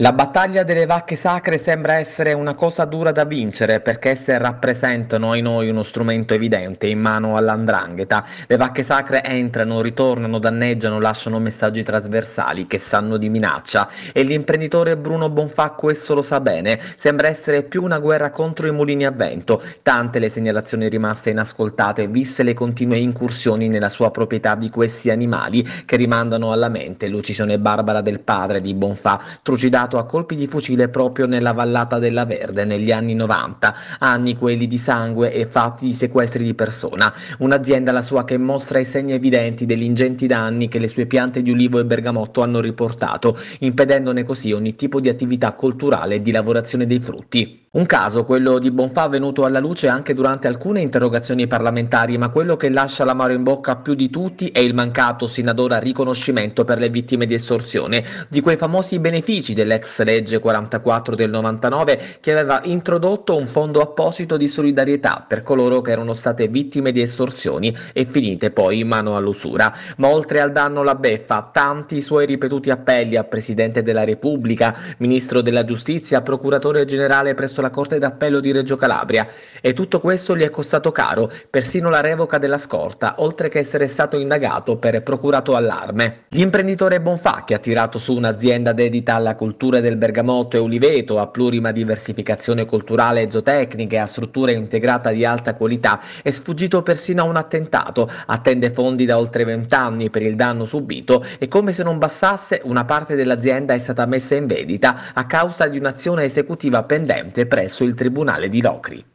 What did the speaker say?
La battaglia delle vacche sacre sembra essere una cosa dura da vincere perché esse rappresentano in noi uno strumento evidente in mano all'andrangheta. Le vacche sacre entrano, ritornano, danneggiano, lasciano messaggi trasversali che sanno di minaccia e l'imprenditore Bruno Bonfà questo lo sa bene. Sembra essere più una guerra contro i mulini a vento, tante le segnalazioni rimaste inascoltate viste le continue incursioni nella sua proprietà di questi animali che rimandano alla mente l'uccisione barbara del padre di Bonfà, trucidato sparato a colpi di fucile proprio nella vallata della Verde negli anni 90, anni quelli di sangue e fatti di sequestri di persona. Un'azienda la sua che mostra i segni evidenti degli ingenti danni che le sue piante di ulivo e bergamotto hanno riportato, impedendone così ogni tipo di attività culturale e di lavorazione dei frutti. Un caso, quello di Bonfà, venuto alla luce anche durante alcune interrogazioni parlamentari, ma quello che lascia l'amaro in bocca più di tutti è il mancato sin ad ora riconoscimento per le vittime di estorsione di quei famosi benefici dell'ex legge 44 del 99 che aveva introdotto un fondo apposito di solidarietà per coloro che erano state vittime di estorsioni e finite poi in mano all'usura. Ma oltre al danno la beffa, tanti suoi ripetuti appelli a Presidente della Repubblica, Ministro della Giustizia, Procuratore Generale presso la alla Corte d'Appello di Reggio Calabria e tutto questo gli è costato caro, persino la revoca della scorta, oltre che essere stato indagato per procurato allarme. L'imprenditore Bonfà, che ha tirato su un'azienda dedita alla cultura del bergamotto e uliveto, a plurima diversificazione culturale e zootecnica e a struttura integrata di alta qualità, è sfuggito persino a un attentato, attende fondi da oltre 20 anni per il danno subito e come se non bastasse una parte dell'azienda è stata messa in vendita a causa di un'azione esecutiva pendente per presso il tribunale di Locri.